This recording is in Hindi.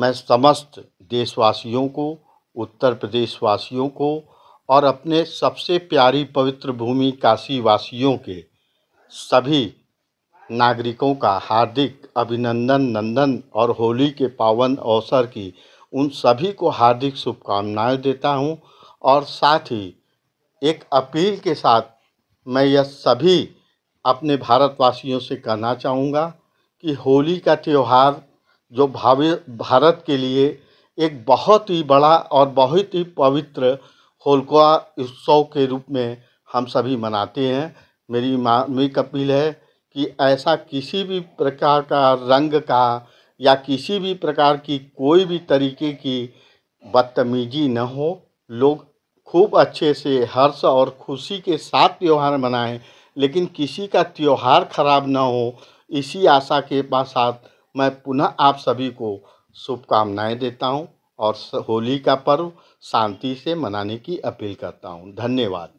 मैं समस्त देशवासियों को उत्तर प्रदेश वासियों को और अपने सबसे प्यारी पवित्र भूमि काशी वासियों के सभी नागरिकों का हार्दिक अभिनंदन नंदन और होली के पावन अवसर की उन सभी को हार्दिक शुभकामनाएं देता हूं और साथ ही एक अपील के साथ मैं यह सभी अपने भारतवासियों से कहना चाहूँगा कि होली का त्यौहार जो भावी भारत के लिए एक बहुत ही बड़ा और बहुत ही पवित्र होलकोआ उत्सव के रूप में हम सभी मनाते हैं मेरी मार्मिक अपील है कि ऐसा किसी भी प्रकार का रंग का या किसी भी प्रकार की कोई भी तरीके की बदतमीजी न हो लोग खूब अच्छे से हर्ष और खुशी के साथ त्यौहार मनाएं लेकिन किसी का त्यौहार खराब न हो इसी आशा के साथ मैं पुनः आप सभी को शुभकामनाएँ देता हूँ और होली का पर्व शांति से मनाने की अपील करता हूँ धन्यवाद